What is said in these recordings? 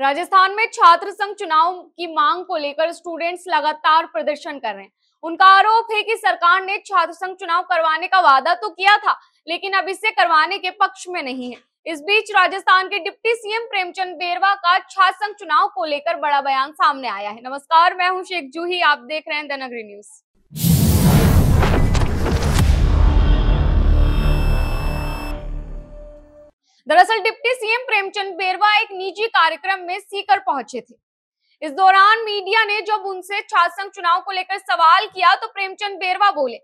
राजस्थान में छात्र संघ चुनाव की मांग को लेकर स्टूडेंट्स लगातार प्रदर्शन कर रहे हैं उनका आरोप है कि सरकार ने छात्र संघ चुनाव करवाने का वादा तो किया था लेकिन अब इसे करवाने के पक्ष में नहीं है इस बीच राजस्थान के डिप्टी सीएम प्रेमचंद बेरवा का छात्र संघ चुनाव को लेकर बड़ा बयान सामने आया है नमस्कार मैं हूं शेख जूही आप देख रहे हैं द नगरी न्यूज दरअसल डिप्टी सीएम प्रेमचंद बेरवा एक निजी कार्यक्रम में सीकर पहुंचे थे इस दौरान मीडिया ने जब उनसे छात्र संघ चुनाव को लेकर सवाल किया तो प्रेमचंद बेरवा बोले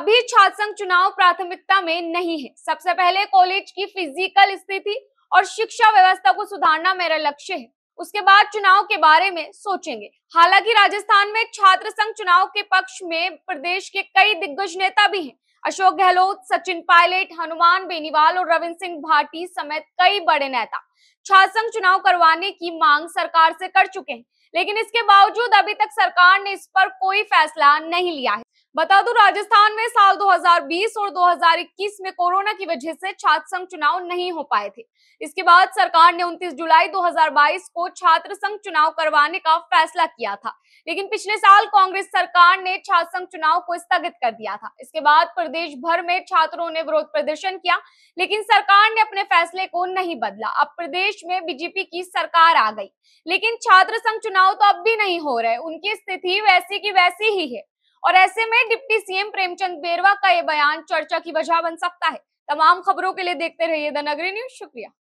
अभी छात्र संघ चुनाव प्राथमिकता में नहीं है सबसे पहले कॉलेज की फिजिकल स्थिति और शिक्षा व्यवस्था को सुधारना मेरा लक्ष्य है उसके बाद चुनाव के बारे में सोचेंगे हालांकि राजस्थान में छात्र संघ चुनाव के पक्ष में प्रदेश के कई दिग्गज नेता भी हैं अशोक गहलोत सचिन पायलट हनुमान बेनीवाल और रविंद्र सिंह भाटी समेत कई बड़े नेता छात्र चुनाव करवाने की मांग सरकार से कर चुके हैं लेकिन इसके बावजूद अभी तक सरकार ने इस पर कोई फैसला नहीं लिया है बता दू राजस्थान में साल 2020 और 2021 में कोरोना की वजह से छात्र संघ चुनाव नहीं हो पाए थे इसके बाद सरकार ने 29 जुलाई 2022 को छात्र संघ चुनाव करवाने का फैसला किया था लेकिन पिछले साल कांग्रेस सरकार ने छात्र संघ चुनाव को स्थगित कर दिया था इसके बाद प्रदेश भर में छात्रों ने विरोध प्रदर्शन किया लेकिन सरकार ने अपने फैसले को नहीं बदला अब प्रदेश प्रदेश में बीजेपी की सरकार आ गई लेकिन छात्र संघ चुनाव तो अब भी नहीं हो रहे उनकी स्थिति वैसी की वैसी ही है और ऐसे में डिप्टी सीएम प्रेमचंद बेरवा का यह बयान चर्चा की वजह बन सकता है तमाम खबरों के लिए देखते रहिए द नगरी न्यूज शुक्रिया